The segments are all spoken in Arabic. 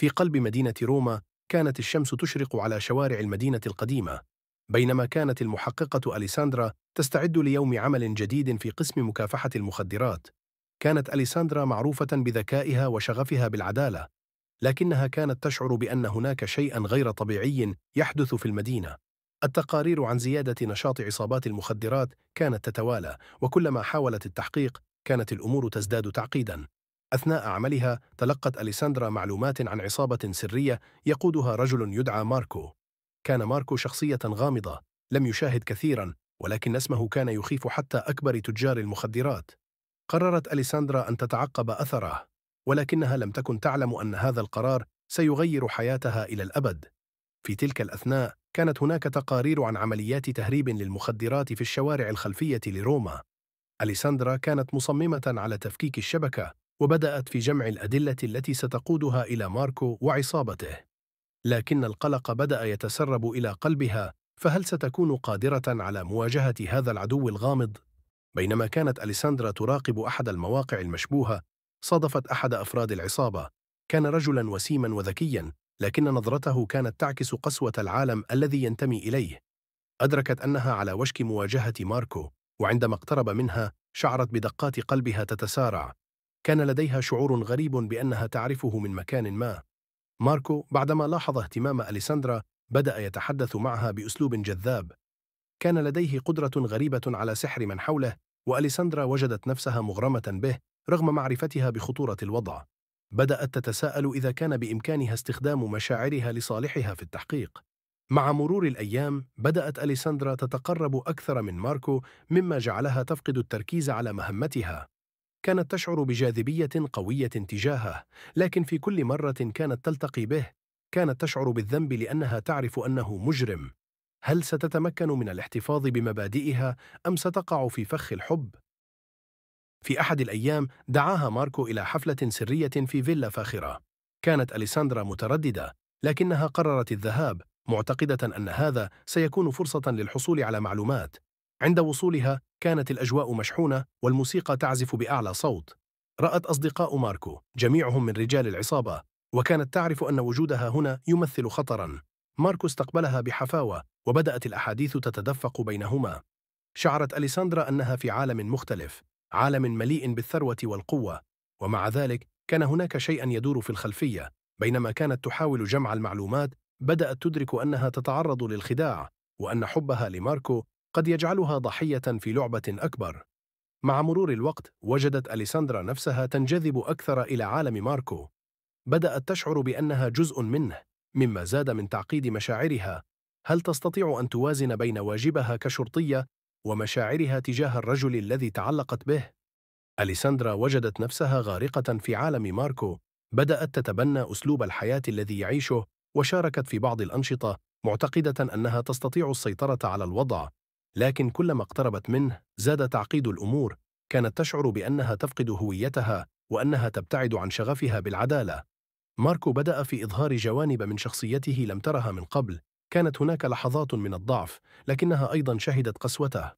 في قلب مدينة روما كانت الشمس تشرق على شوارع المدينة القديمة بينما كانت المحققة أليساندرا تستعد ليوم عمل جديد في قسم مكافحة المخدرات كانت أليساندرا معروفة بذكائها وشغفها بالعدالة لكنها كانت تشعر بأن هناك شيئا غير طبيعي يحدث في المدينة التقارير عن زيادة نشاط عصابات المخدرات كانت تتوالى وكلما حاولت التحقيق كانت الأمور تزداد تعقيداً أثناء عملها تلقت أليساندرا معلومات عن عصابة سرية يقودها رجل يدعى ماركو كان ماركو شخصية غامضة لم يشاهد كثيرا ولكن اسمه كان يخيف حتى أكبر تجار المخدرات قررت أليساندرا أن تتعقب أثره ولكنها لم تكن تعلم أن هذا القرار سيغير حياتها إلى الأبد في تلك الأثناء كانت هناك تقارير عن عمليات تهريب للمخدرات في الشوارع الخلفية لروما أليساندرا كانت مصممة على تفكيك الشبكة وبدأت في جمع الأدلة التي ستقودها إلى ماركو وعصابته لكن القلق بدأ يتسرب إلى قلبها فهل ستكون قادرة على مواجهة هذا العدو الغامض؟ بينما كانت أليساندرا تراقب أحد المواقع المشبوهة صادفت أحد أفراد العصابة كان رجلا وسيما وذكيا لكن نظرته كانت تعكس قسوة العالم الذي ينتمي إليه أدركت أنها على وشك مواجهة ماركو وعندما اقترب منها شعرت بدقات قلبها تتسارع كان لديها شعور غريب بأنها تعرفه من مكان ما ماركو بعدما لاحظ اهتمام أليساندرا بدأ يتحدث معها بأسلوب جذاب كان لديه قدرة غريبة على سحر من حوله وأليساندرا وجدت نفسها مغرمة به رغم معرفتها بخطورة الوضع بدأت تتساءل إذا كان بإمكانها استخدام مشاعرها لصالحها في التحقيق مع مرور الأيام بدأت أليساندرا تتقرب أكثر من ماركو مما جعلها تفقد التركيز على مهمتها كانت تشعر بجاذبية قوية تجاهه لكن في كل مرة كانت تلتقي به كانت تشعر بالذنب لأنها تعرف أنه مجرم هل ستتمكن من الاحتفاظ بمبادئها أم ستقع في فخ الحب؟ في أحد الأيام دعاها ماركو إلى حفلة سرية في فيلا فاخرة كانت أليساندرا مترددة لكنها قررت الذهاب معتقدة أن هذا سيكون فرصة للحصول على معلومات عند وصولها كانت الأجواء مشحونة والموسيقى تعزف بأعلى صوت رأت أصدقاء ماركو جميعهم من رجال العصابة وكانت تعرف أن وجودها هنا يمثل خطرا ماركو استقبلها بحفاوة وبدأت الأحاديث تتدفق بينهما شعرت أليساندرا أنها في عالم مختلف عالم مليء بالثروة والقوة ومع ذلك كان هناك شيئا يدور في الخلفية بينما كانت تحاول جمع المعلومات بدأت تدرك أنها تتعرض للخداع وأن حبها لماركو قد يجعلها ضحية في لعبة أكبر مع مرور الوقت وجدت أليساندرا نفسها تنجذب أكثر إلى عالم ماركو بدأت تشعر بأنها جزء منه مما زاد من تعقيد مشاعرها هل تستطيع أن توازن بين واجبها كشرطية ومشاعرها تجاه الرجل الذي تعلقت به؟ أليساندرا وجدت نفسها غارقة في عالم ماركو بدأت تتبنى أسلوب الحياة الذي يعيشه وشاركت في بعض الأنشطة معتقدة أنها تستطيع السيطرة على الوضع لكن كلما اقتربت منه زاد تعقيد الأمور كانت تشعر بأنها تفقد هويتها وأنها تبتعد عن شغفها بالعدالة ماركو بدأ في إظهار جوانب من شخصيته لم ترها من قبل كانت هناك لحظات من الضعف لكنها أيضا شهدت قسوته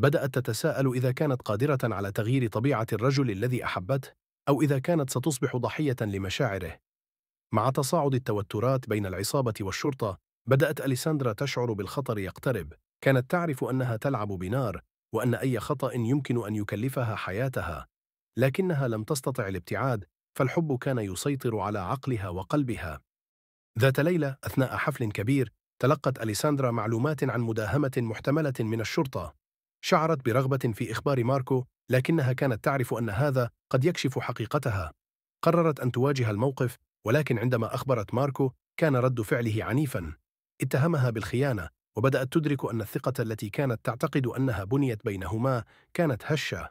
بدأت تتساءل إذا كانت قادرة على تغيير طبيعة الرجل الذي أحبته أو إذا كانت ستصبح ضحية لمشاعره مع تصاعد التوترات بين العصابة والشرطة بدأت أليساندرا تشعر بالخطر يقترب كانت تعرف أنها تلعب بنار وأن أي خطأ يمكن أن يكلفها حياتها لكنها لم تستطع الابتعاد فالحب كان يسيطر على عقلها وقلبها ذات ليلة أثناء حفل كبير تلقت أليساندرا معلومات عن مداهمة محتملة من الشرطة شعرت برغبة في إخبار ماركو لكنها كانت تعرف أن هذا قد يكشف حقيقتها قررت أن تواجه الموقف ولكن عندما أخبرت ماركو كان رد فعله عنيفا اتهمها بالخيانة وبدأت تدرك أن الثقة التي كانت تعتقد أنها بنيت بينهما كانت هشة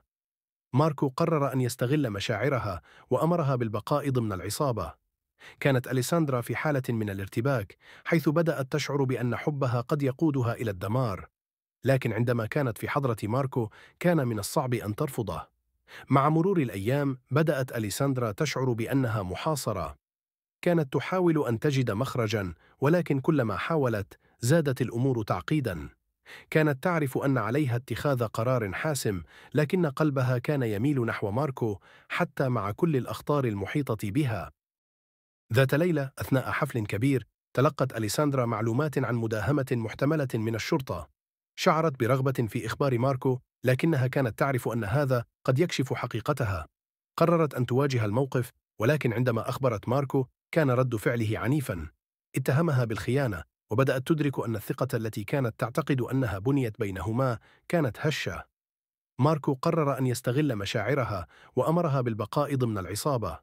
ماركو قرر أن يستغل مشاعرها وأمرها بالبقاء ضمن العصابة كانت أليساندرا في حالة من الارتباك حيث بدأت تشعر بأن حبها قد يقودها إلى الدمار لكن عندما كانت في حضرة ماركو كان من الصعب أن ترفضه مع مرور الأيام بدأت أليساندرا تشعر بأنها محاصرة كانت تحاول أن تجد مخرجا ولكن كلما حاولت زادت الأمور تعقيداً كانت تعرف أن عليها اتخاذ قرار حاسم لكن قلبها كان يميل نحو ماركو حتى مع كل الأخطار المحيطة بها ذات ليلة أثناء حفل كبير تلقت أليساندرا معلومات عن مداهمة محتملة من الشرطة شعرت برغبة في إخبار ماركو لكنها كانت تعرف أن هذا قد يكشف حقيقتها قررت أن تواجه الموقف ولكن عندما أخبرت ماركو كان رد فعله عنيفاً اتهمها بالخيانة وبدأت تدرك أن الثقة التي كانت تعتقد أنها بنيت بينهما كانت هشة. ماركو قرر أن يستغل مشاعرها وأمرها بالبقاء ضمن العصابة.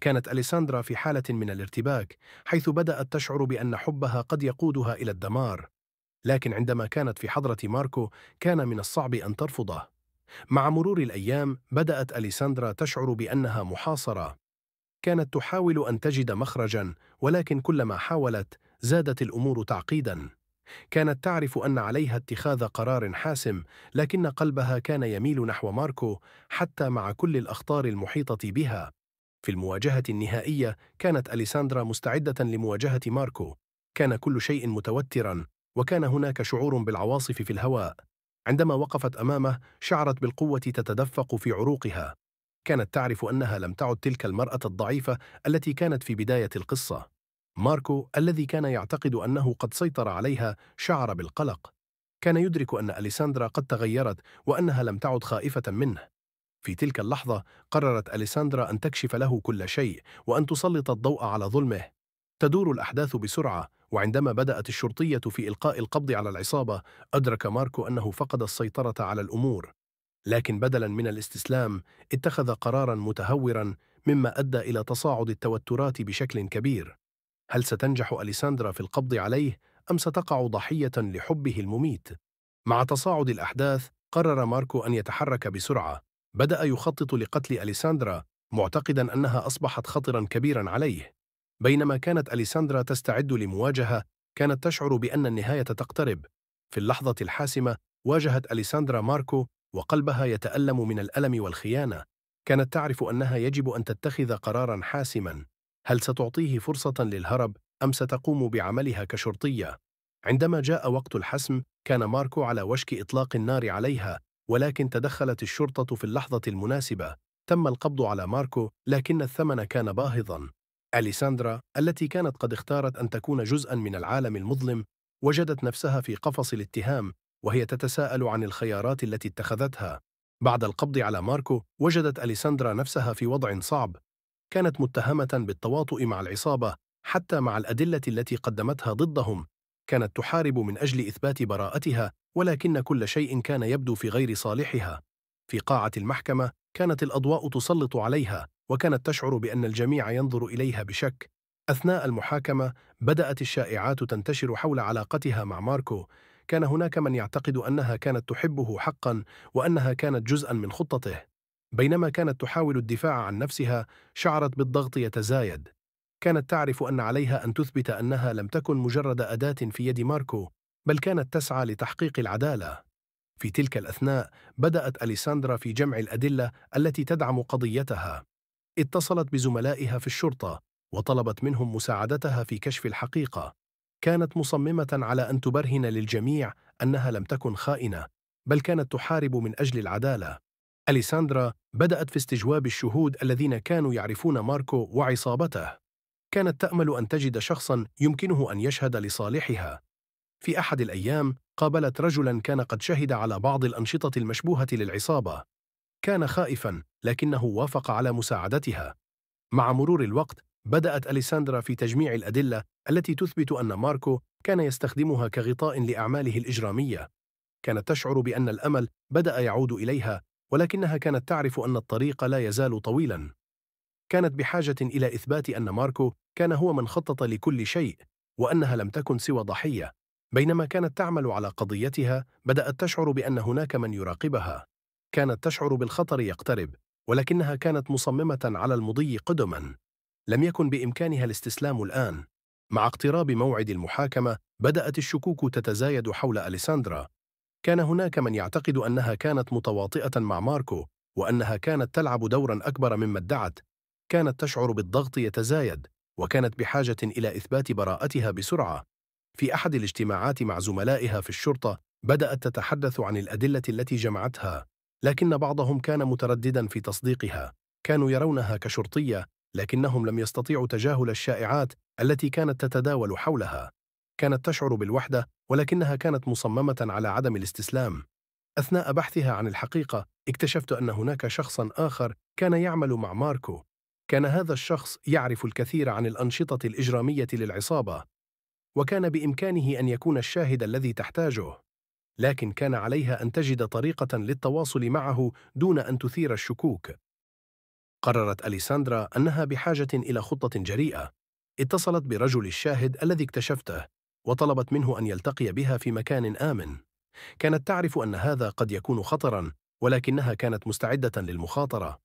كانت أليساندرا في حالة من الارتباك، حيث بدأت تشعر بأن حبها قد يقودها إلى الدمار. لكن عندما كانت في حضرة ماركو، كان من الصعب أن ترفضه. مع مرور الأيام، بدأت أليساندرا تشعر بأنها محاصرة. كانت تحاول أن تجد مخرجاً، ولكن كلما حاولت، زادت الأمور تعقيداً كانت تعرف أن عليها اتخاذ قرار حاسم لكن قلبها كان يميل نحو ماركو حتى مع كل الأخطار المحيطة بها في المواجهة النهائية كانت أليساندرا مستعدة لمواجهة ماركو كان كل شيء متوترا وكان هناك شعور بالعواصف في الهواء عندما وقفت أمامه شعرت بالقوة تتدفق في عروقها كانت تعرف أنها لم تعد تلك المرأة الضعيفة التي كانت في بداية القصة ماركو الذي كان يعتقد أنه قد سيطر عليها شعر بالقلق كان يدرك أن أليساندرا قد تغيرت وأنها لم تعد خائفة منه في تلك اللحظة قررت أليساندرا أن تكشف له كل شيء وأن تسلط الضوء على ظلمه تدور الأحداث بسرعة وعندما بدأت الشرطية في إلقاء القبض على العصابة أدرك ماركو أنه فقد السيطرة على الأمور لكن بدلا من الاستسلام اتخذ قرارا متهورا مما أدى إلى تصاعد التوترات بشكل كبير هل ستنجح أليساندرا في القبض عليه أم ستقع ضحية لحبه المميت؟ مع تصاعد الأحداث قرر ماركو أن يتحرك بسرعة بدأ يخطط لقتل أليساندرا معتقدا أنها أصبحت خطرا كبيرا عليه بينما كانت أليساندرا تستعد لمواجهة كانت تشعر بأن النهاية تقترب في اللحظة الحاسمة واجهت أليساندرا ماركو وقلبها يتألم من الألم والخيانة كانت تعرف أنها يجب أن تتخذ قرارا حاسما هل ستعطيه فرصة للهرب أم ستقوم بعملها كشرطية؟ عندما جاء وقت الحسم كان ماركو على وشك إطلاق النار عليها ولكن تدخلت الشرطة في اللحظة المناسبة تم القبض على ماركو لكن الثمن كان باهظا أليساندرا التي كانت قد اختارت أن تكون جزءا من العالم المظلم وجدت نفسها في قفص الاتهام وهي تتساءل عن الخيارات التي اتخذتها بعد القبض على ماركو وجدت أليساندرا نفسها في وضع صعب كانت متهمة بالتواطؤ مع العصابة حتى مع الأدلة التي قدمتها ضدهم كانت تحارب من أجل إثبات براءتها ولكن كل شيء كان يبدو في غير صالحها في قاعة المحكمة كانت الأضواء تسلط عليها وكانت تشعر بأن الجميع ينظر إليها بشك أثناء المحاكمة بدأت الشائعات تنتشر حول علاقتها مع ماركو كان هناك من يعتقد أنها كانت تحبه حقا وأنها كانت جزءا من خطته بينما كانت تحاول الدفاع عن نفسها شعرت بالضغط يتزايد كانت تعرف أن عليها أن تثبت أنها لم تكن مجرد أداة في يد ماركو بل كانت تسعى لتحقيق العدالة في تلك الأثناء بدأت أليساندرا في جمع الأدلة التي تدعم قضيتها اتصلت بزملائها في الشرطة وطلبت منهم مساعدتها في كشف الحقيقة كانت مصممة على أن تبرهن للجميع أنها لم تكن خائنة بل كانت تحارب من أجل العدالة أليساندرا بدأت في استجواب الشهود الذين كانوا يعرفون ماركو وعصابته كانت تأمل أن تجد شخصا يمكنه أن يشهد لصالحها في أحد الأيام قابلت رجلا كان قد شهد على بعض الأنشطة المشبوهة للعصابة كان خائفا لكنه وافق على مساعدتها مع مرور الوقت بدأت أليساندرا في تجميع الأدلة التي تثبت أن ماركو كان يستخدمها كغطاء لأعماله الإجرامية كانت تشعر بأن الأمل بدأ يعود إليها ولكنها كانت تعرف أن الطريق لا يزال طويلا كانت بحاجة إلى إثبات أن ماركو كان هو من خطط لكل شيء وأنها لم تكن سوى ضحية بينما كانت تعمل على قضيتها بدأت تشعر بأن هناك من يراقبها كانت تشعر بالخطر يقترب ولكنها كانت مصممة على المضي قدما لم يكن بإمكانها الاستسلام الآن مع اقتراب موعد المحاكمة بدأت الشكوك تتزايد حول أليساندرا كان هناك من يعتقد أنها كانت متواطئة مع ماركو وأنها كانت تلعب دورا أكبر مما ادعت كانت تشعر بالضغط يتزايد وكانت بحاجة إلى إثبات براءتها بسرعة في أحد الاجتماعات مع زملائها في الشرطة بدأت تتحدث عن الأدلة التي جمعتها لكن بعضهم كان مترددا في تصديقها كانوا يرونها كشرطية لكنهم لم يستطيعوا تجاهل الشائعات التي كانت تتداول حولها كانت تشعر بالوحدة ولكنها كانت مصممة على عدم الاستسلام أثناء بحثها عن الحقيقة اكتشفت أن هناك شخصا آخر كان يعمل مع ماركو كان هذا الشخص يعرف الكثير عن الأنشطة الإجرامية للعصابة وكان بإمكانه أن يكون الشاهد الذي تحتاجه لكن كان عليها أن تجد طريقة للتواصل معه دون أن تثير الشكوك قررت أليساندرا أنها بحاجة إلى خطة جريئة اتصلت برجل الشاهد الذي اكتشفته وطلبت منه أن يلتقي بها في مكان آمن كانت تعرف أن هذا قد يكون خطرا ولكنها كانت مستعدة للمخاطرة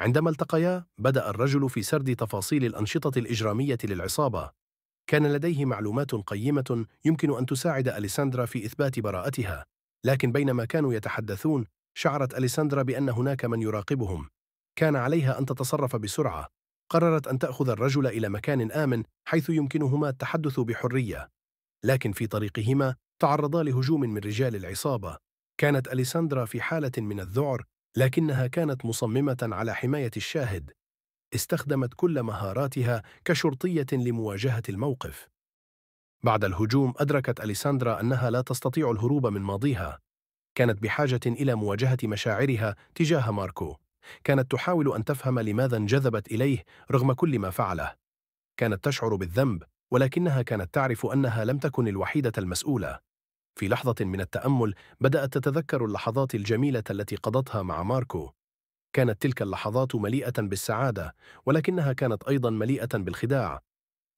عندما التقيا بدأ الرجل في سرد تفاصيل الأنشطة الإجرامية للعصابة كان لديه معلومات قيمة يمكن أن تساعد أليساندرا في إثبات براءتها لكن بينما كانوا يتحدثون شعرت أليساندرا بأن هناك من يراقبهم كان عليها أن تتصرف بسرعة قررت أن تأخذ الرجل إلى مكان آمن حيث يمكنهما التحدث بحرية لكن في طريقهما تعرضا لهجوم من رجال العصابة كانت أليساندرا في حالة من الذعر لكنها كانت مصممة على حماية الشاهد استخدمت كل مهاراتها كشرطية لمواجهة الموقف بعد الهجوم أدركت أليساندرا أنها لا تستطيع الهروب من ماضيها كانت بحاجة إلى مواجهة مشاعرها تجاه ماركو كانت تحاول أن تفهم لماذا انجذبت إليه رغم كل ما فعله كانت تشعر بالذنب ولكنها كانت تعرف أنها لم تكن الوحيدة المسؤولة في لحظة من التأمل بدأت تتذكر اللحظات الجميلة التي قضتها مع ماركو كانت تلك اللحظات مليئة بالسعادة ولكنها كانت أيضا مليئة بالخداع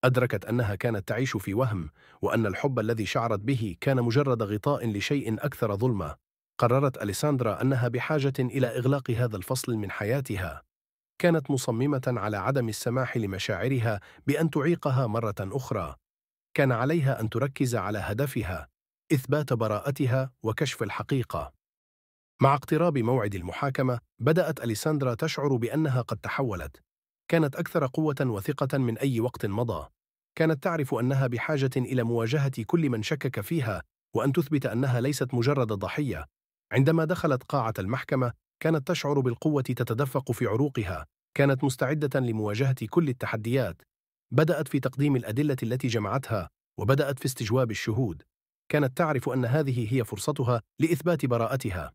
أدركت أنها كانت تعيش في وهم وأن الحب الذي شعرت به كان مجرد غطاء لشيء أكثر ظلمة قررت أليساندرا أنها بحاجة إلى إغلاق هذا الفصل من حياتها كانت مصممة على عدم السماح لمشاعرها بأن تعيقها مرة أخرى كان عليها أن تركز على هدفها إثبات براءتها وكشف الحقيقة مع اقتراب موعد المحاكمة بدأت أليساندرا تشعر بأنها قد تحولت كانت أكثر قوة وثقة من أي وقت مضى كانت تعرف أنها بحاجة إلى مواجهة كل من شكك فيها وأن تثبت أنها ليست مجرد ضحية عندما دخلت قاعة المحكمة كانت تشعر بالقوة تتدفق في عروقها كانت مستعدة لمواجهة كل التحديات بدأت في تقديم الأدلة التي جمعتها وبدأت في استجواب الشهود كانت تعرف أن هذه هي فرصتها لإثبات براءتها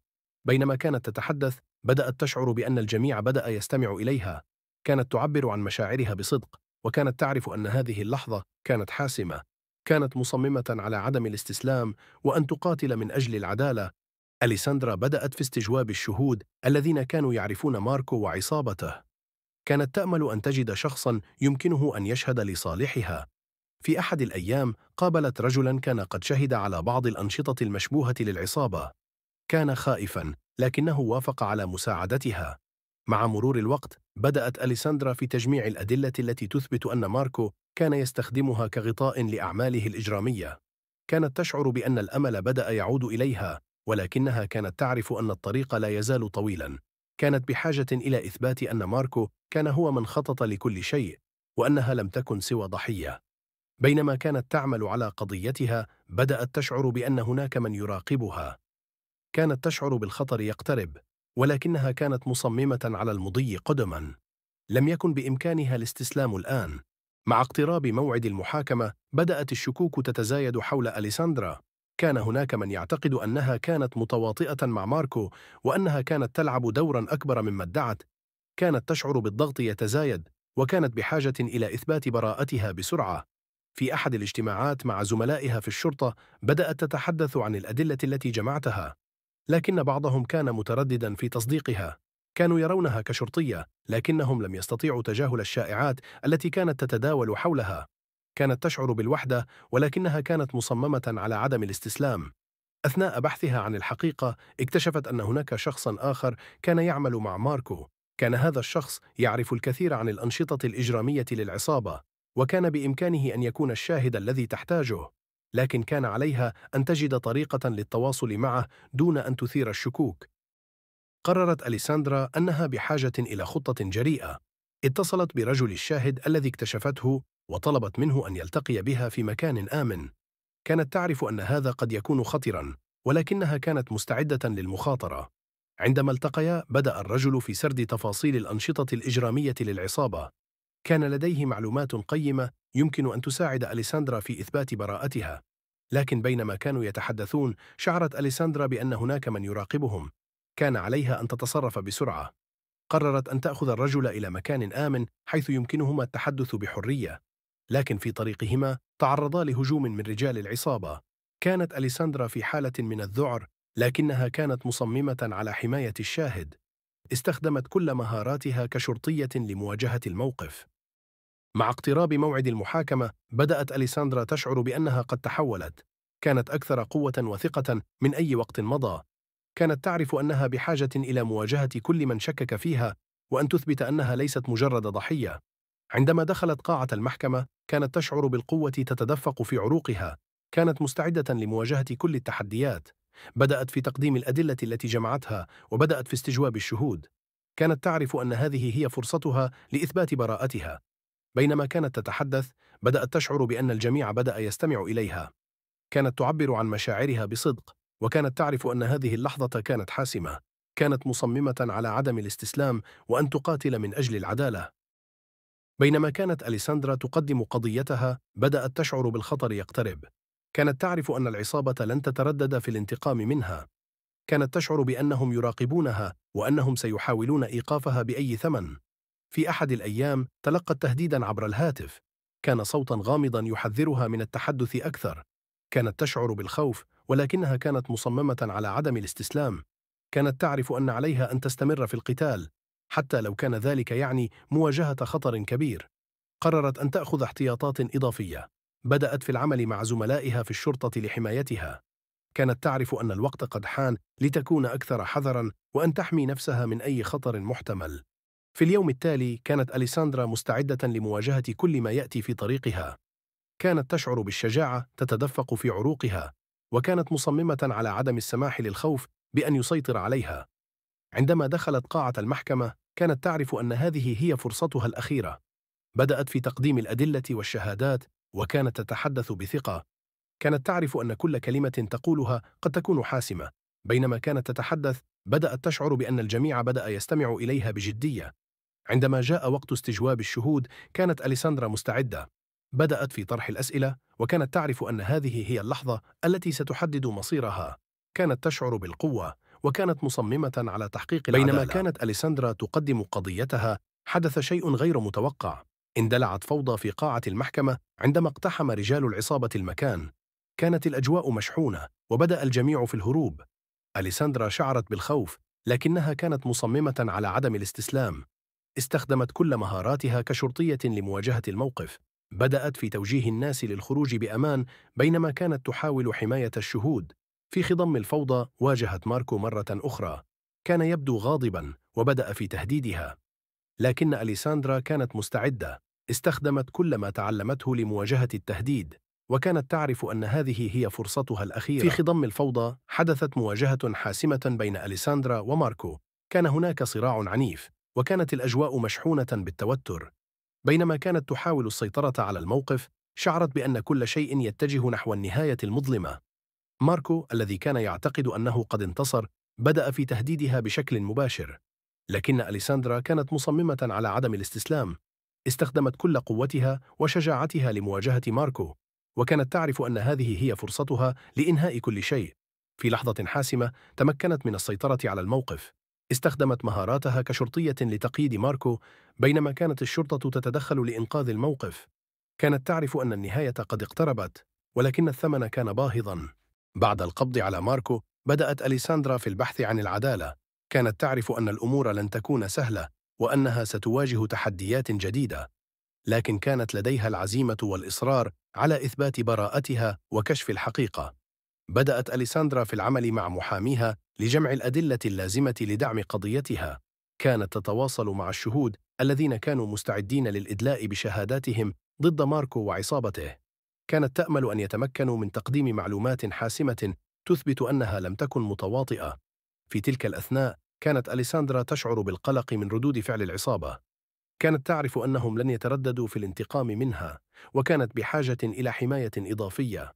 بينما كانت تتحدث بدأت تشعر بأن الجميع بدأ يستمع إليها كانت تعبر عن مشاعرها بصدق وكانت تعرف أن هذه اللحظة كانت حاسمة كانت مصممة على عدم الاستسلام وأن تقاتل من أجل العدالة أليساندرا بدأت في استجواب الشهود الذين كانوا يعرفون ماركو وعصابته كانت تأمل أن تجد شخصا يمكنه أن يشهد لصالحها في أحد الأيام قابلت رجلا كان قد شهد على بعض الأنشطة المشبوهة للعصابة كان خائفا لكنه وافق على مساعدتها مع مرور الوقت بدأت أليساندرا في تجميع الأدلة التي تثبت أن ماركو كان يستخدمها كغطاء لأعماله الإجرامية كانت تشعر بأن الأمل بدأ يعود إليها ولكنها كانت تعرف أن الطريق لا يزال طويلا كانت بحاجة إلى إثبات أن ماركو كان هو من خطط لكل شيء وأنها لم تكن سوى ضحية بينما كانت تعمل على قضيتها بدأت تشعر بأن هناك من يراقبها كانت تشعر بالخطر يقترب ولكنها كانت مصممة على المضي قدما لم يكن بإمكانها الاستسلام الآن مع اقتراب موعد المحاكمة بدأت الشكوك تتزايد حول أليساندرا كان هناك من يعتقد أنها كانت متواطئة مع ماركو وأنها كانت تلعب دورا أكبر مما ادعت كانت تشعر بالضغط يتزايد وكانت بحاجة إلى إثبات براءتها بسرعة في أحد الاجتماعات مع زملائها في الشرطة بدأت تتحدث عن الأدلة التي جمعتها لكن بعضهم كان مترددا في تصديقها كانوا يرونها كشرطية لكنهم لم يستطيعوا تجاهل الشائعات التي كانت تتداول حولها كانت تشعر بالوحدة ولكنها كانت مصممة على عدم الاستسلام أثناء بحثها عن الحقيقة اكتشفت أن هناك شخصا آخر كان يعمل مع ماركو كان هذا الشخص يعرف الكثير عن الأنشطة الإجرامية للعصابة وكان بإمكانه أن يكون الشاهد الذي تحتاجه لكن كان عليها أن تجد طريقة للتواصل معه دون أن تثير الشكوك قررت أليساندرا أنها بحاجة إلى خطة جريئة اتصلت برجل الشاهد الذي اكتشفته وطلبت منه أن يلتقي بها في مكان آمن كانت تعرف أن هذا قد يكون خطرا ولكنها كانت مستعدة للمخاطرة عندما التقيا بدأ الرجل في سرد تفاصيل الأنشطة الإجرامية للعصابة كان لديه معلومات قيمة يمكن أن تساعد أليساندرا في إثبات براءتها لكن بينما كانوا يتحدثون شعرت أليساندرا بأن هناك من يراقبهم كان عليها أن تتصرف بسرعة قررت أن تأخذ الرجل إلى مكان آمن حيث يمكنهما التحدث بحرية لكن في طريقهما تعرضا لهجوم من رجال العصابة كانت أليساندرا في حالة من الذعر لكنها كانت مصممة على حماية الشاهد استخدمت كل مهاراتها كشرطية لمواجهة الموقف مع اقتراب موعد المحاكمة بدأت أليساندرا تشعر بأنها قد تحولت كانت أكثر قوة وثقة من أي وقت مضى كانت تعرف أنها بحاجة إلى مواجهة كل من شكك فيها وأن تثبت أنها ليست مجرد ضحية عندما دخلت قاعة المحكمة كانت تشعر بالقوة تتدفق في عروقها كانت مستعدة لمواجهة كل التحديات بدأت في تقديم الأدلة التي جمعتها وبدأت في استجواب الشهود كانت تعرف أن هذه هي فرصتها لإثبات براءتها بينما كانت تتحدث بدأت تشعر بأن الجميع بدأ يستمع إليها كانت تعبر عن مشاعرها بصدق وكانت تعرف أن هذه اللحظة كانت حاسمة كانت مصممة على عدم الاستسلام وأن تقاتل من أجل العدالة بينما كانت أليساندرا تقدم قضيتها بدأت تشعر بالخطر يقترب كانت تعرف أن العصابة لن تتردد في الانتقام منها كانت تشعر بأنهم يراقبونها وأنهم سيحاولون إيقافها بأي ثمن في أحد الأيام تلقت تهديدا عبر الهاتف كان صوتا غامضا يحذرها من التحدث أكثر كانت تشعر بالخوف ولكنها كانت مصممة على عدم الاستسلام كانت تعرف أن عليها أن تستمر في القتال حتى لو كان ذلك يعني مواجهة خطر كبير قررت أن تأخذ احتياطات إضافية بدأت في العمل مع زملائها في الشرطة لحمايتها كانت تعرف أن الوقت قد حان لتكون أكثر حذراً وأن تحمي نفسها من أي خطر محتمل في اليوم التالي كانت أليساندرا مستعدة لمواجهة كل ما يأتي في طريقها كانت تشعر بالشجاعة تتدفق في عروقها وكانت مصممة على عدم السماح للخوف بأن يسيطر عليها عندما دخلت قاعة المحكمة كانت تعرف أن هذه هي فرصتها الأخيرة بدأت في تقديم الأدلة والشهادات وكانت تتحدث بثقة كانت تعرف أن كل كلمة تقولها قد تكون حاسمة بينما كانت تتحدث بدأت تشعر بأن الجميع بدأ يستمع إليها بجدية عندما جاء وقت استجواب الشهود كانت أليساندرا مستعدة بدأت في طرح الأسئلة وكانت تعرف أن هذه هي اللحظة التي ستحدد مصيرها كانت تشعر بالقوة وكانت مصممة على تحقيق العدالة بينما كانت أليساندرا تقدم قضيتها حدث شيء غير متوقع اندلعت فوضى في قاعة المحكمة عندما اقتحم رجال العصابة المكان كانت الأجواء مشحونة وبدأ الجميع في الهروب أليساندرا شعرت بالخوف لكنها كانت مصممة على عدم الاستسلام استخدمت كل مهاراتها كشرطية لمواجهة الموقف بدأت في توجيه الناس للخروج بأمان بينما كانت تحاول حماية الشهود في خضم الفوضى واجهت ماركو مرة أخرى كان يبدو غاضبا وبدأ في تهديدها لكن أليساندرا كانت مستعدة استخدمت كل ما تعلمته لمواجهة التهديد وكانت تعرف أن هذه هي فرصتها الأخيرة في خضم الفوضى حدثت مواجهة حاسمة بين أليساندرا وماركو كان هناك صراع عنيف وكانت الأجواء مشحونة بالتوتر بينما كانت تحاول السيطرة على الموقف شعرت بأن كل شيء يتجه نحو النهاية المظلمة ماركو الذي كان يعتقد أنه قد انتصر بدأ في تهديدها بشكل مباشر لكن أليساندرا كانت مصممة على عدم الاستسلام استخدمت كل قوتها وشجاعتها لمواجهة ماركو وكانت تعرف أن هذه هي فرصتها لإنهاء كل شيء في لحظة حاسمة تمكنت من السيطرة على الموقف استخدمت مهاراتها كشرطية لتقييد ماركو بينما كانت الشرطة تتدخل لإنقاذ الموقف كانت تعرف أن النهاية قد اقتربت ولكن الثمن كان باهظاً بعد القبض على ماركو بدأت أليساندرا في البحث عن العدالة كانت تعرف أن الأمور لن تكون سهلة وأنها ستواجه تحديات جديدة لكن كانت لديها العزيمة والإصرار على إثبات براءتها وكشف الحقيقة بدأت أليساندرا في العمل مع محاميها لجمع الأدلة اللازمة لدعم قضيتها كانت تتواصل مع الشهود الذين كانوا مستعدين للإدلاء بشهاداتهم ضد ماركو وعصابته كانت تأمل أن يتمكنوا من تقديم معلومات حاسمة تثبت أنها لم تكن متواطئة. في تلك الأثناء كانت أليساندرا تشعر بالقلق من ردود فعل العصابة. كانت تعرف أنهم لن يترددوا في الانتقام منها، وكانت بحاجة إلى حماية إضافية.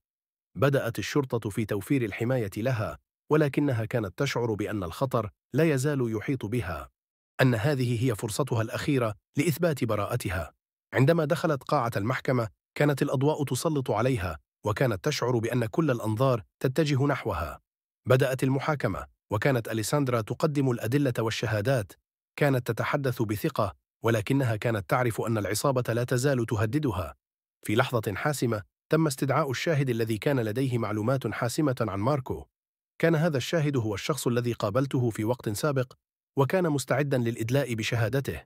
بدأت الشرطة في توفير الحماية لها، ولكنها كانت تشعر بأن الخطر لا يزال يحيط بها. أن هذه هي فرصتها الأخيرة لإثبات براءتها. عندما دخلت قاعة المحكمة كانت الأضواء تسلط عليها وكانت تشعر بأن كل الأنظار تتجه نحوها بدأت المحاكمة وكانت أليساندرا تقدم الأدلة والشهادات كانت تتحدث بثقة ولكنها كانت تعرف أن العصابة لا تزال تهددها في لحظة حاسمة تم استدعاء الشاهد الذي كان لديه معلومات حاسمة عن ماركو كان هذا الشاهد هو الشخص الذي قابلته في وقت سابق وكان مستعدا للإدلاء بشهادته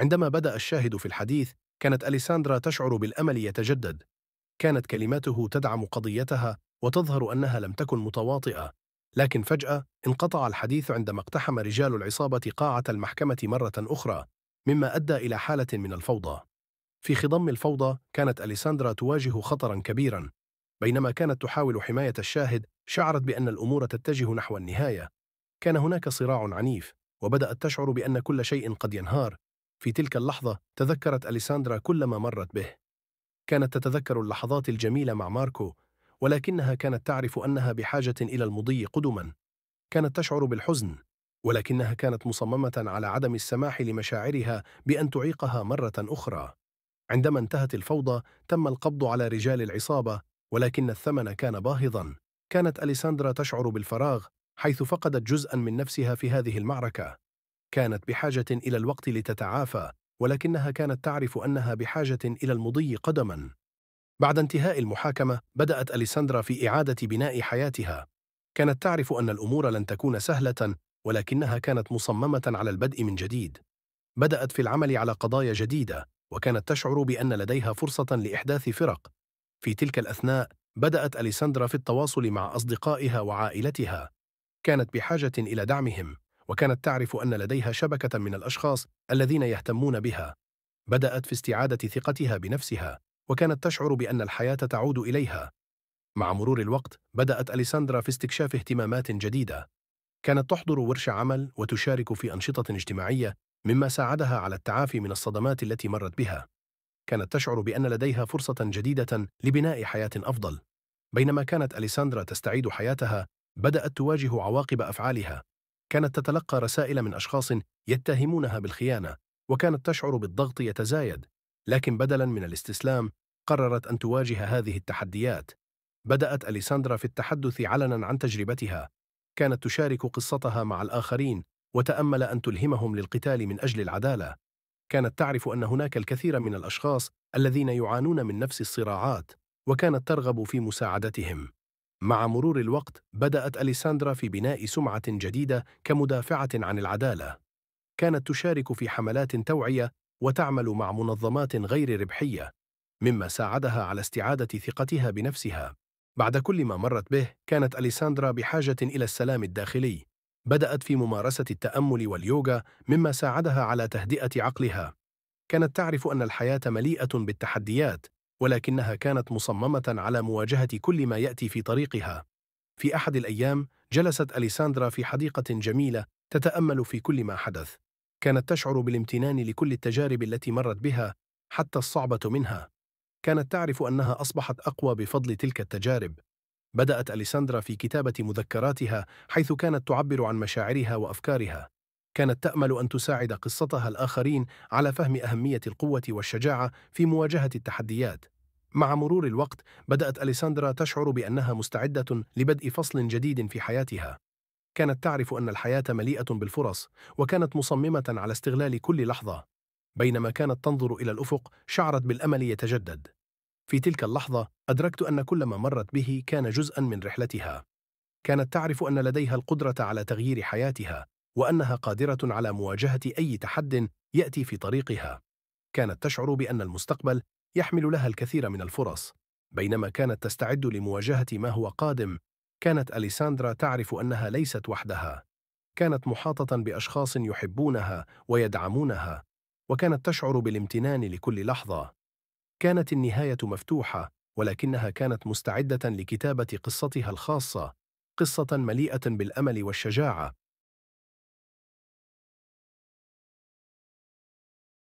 عندما بدأ الشاهد في الحديث كانت أليساندرا تشعر بالأمل يتجدد كانت كلماته تدعم قضيتها وتظهر أنها لم تكن متواطئة لكن فجأة انقطع الحديث عندما اقتحم رجال العصابة قاعة المحكمة مرة أخرى مما أدى إلى حالة من الفوضى في خضم الفوضى كانت أليساندرا تواجه خطرا كبيرا بينما كانت تحاول حماية الشاهد شعرت بأن الأمور تتجه نحو النهاية كان هناك صراع عنيف وبدأت تشعر بأن كل شيء قد ينهار في تلك اللحظة تذكرت أليساندرا كل ما مرت به كانت تتذكر اللحظات الجميلة مع ماركو ولكنها كانت تعرف أنها بحاجة إلى المضي قدما كانت تشعر بالحزن ولكنها كانت مصممة على عدم السماح لمشاعرها بأن تعيقها مرة أخرى عندما انتهت الفوضى تم القبض على رجال العصابة ولكن الثمن كان باهظا كانت أليساندرا تشعر بالفراغ حيث فقدت جزءا من نفسها في هذه المعركة كانت بحاجة إلى الوقت لتتعافى ولكنها كانت تعرف أنها بحاجة إلى المضي قدما بعد انتهاء المحاكمة بدأت أليساندرا في إعادة بناء حياتها كانت تعرف أن الأمور لن تكون سهلة ولكنها كانت مصممة على البدء من جديد بدأت في العمل على قضايا جديدة وكانت تشعر بأن لديها فرصة لإحداث فرق في تلك الأثناء بدأت أليساندرا في التواصل مع أصدقائها وعائلتها كانت بحاجة إلى دعمهم وكانت تعرف أن لديها شبكة من الأشخاص الذين يهتمون بها بدأت في استعادة ثقتها بنفسها وكانت تشعر بأن الحياة تعود إليها مع مرور الوقت بدأت أليساندرا في استكشاف اهتمامات جديدة كانت تحضر ورش عمل وتشارك في أنشطة اجتماعية مما ساعدها على التعافي من الصدمات التي مرت بها كانت تشعر بأن لديها فرصة جديدة لبناء حياة أفضل بينما كانت أليساندرا تستعيد حياتها بدأت تواجه عواقب أفعالها كانت تتلقى رسائل من أشخاص يتهمونها بالخيانة وكانت تشعر بالضغط يتزايد لكن بدلا من الاستسلام قررت أن تواجه هذه التحديات بدأت أليساندرا في التحدث علنا عن تجربتها كانت تشارك قصتها مع الآخرين وتأمل أن تلهمهم للقتال من أجل العدالة كانت تعرف أن هناك الكثير من الأشخاص الذين يعانون من نفس الصراعات وكانت ترغب في مساعدتهم مع مرور الوقت بدأت أليساندرا في بناء سمعة جديدة كمدافعة عن العدالة كانت تشارك في حملات توعية وتعمل مع منظمات غير ربحية مما ساعدها على استعادة ثقتها بنفسها بعد كل ما مرت به كانت أليساندرا بحاجة إلى السلام الداخلي بدأت في ممارسة التأمل واليوغا مما ساعدها على تهدئة عقلها كانت تعرف أن الحياة مليئة بالتحديات ولكنها كانت مصممة على مواجهة كل ما يأتي في طريقها. في أحد الأيام جلست أليساندرا في حديقة جميلة تتأمل في كل ما حدث. كانت تشعر بالامتنان لكل التجارب التي مرت بها حتى الصعبة منها. كانت تعرف أنها أصبحت أقوى بفضل تلك التجارب. بدأت أليساندرا في كتابة مذكراتها حيث كانت تعبر عن مشاعرها وأفكارها. كانت تأمل أن تساعد قصتها الآخرين على فهم أهمية القوة والشجاعة في مواجهة التحديات. مع مرور الوقت بدأت أليساندرا تشعر بأنها مستعدة لبدء فصل جديد في حياتها كانت تعرف أن الحياة مليئة بالفرص وكانت مصممة على استغلال كل لحظة بينما كانت تنظر إلى الأفق شعرت بالأمل يتجدد في تلك اللحظة أدركت أن كل ما مرت به كان جزءا من رحلتها كانت تعرف أن لديها القدرة على تغيير حياتها وأنها قادرة على مواجهة أي تحد يأتي في طريقها كانت تشعر بأن المستقبل يحمل لها الكثير من الفرص بينما كانت تستعد لمواجهة ما هو قادم كانت أليساندرا تعرف أنها ليست وحدها كانت محاطة بأشخاص يحبونها ويدعمونها وكانت تشعر بالامتنان لكل لحظة كانت النهاية مفتوحة ولكنها كانت مستعدة لكتابة قصتها الخاصة قصة مليئة بالأمل والشجاعة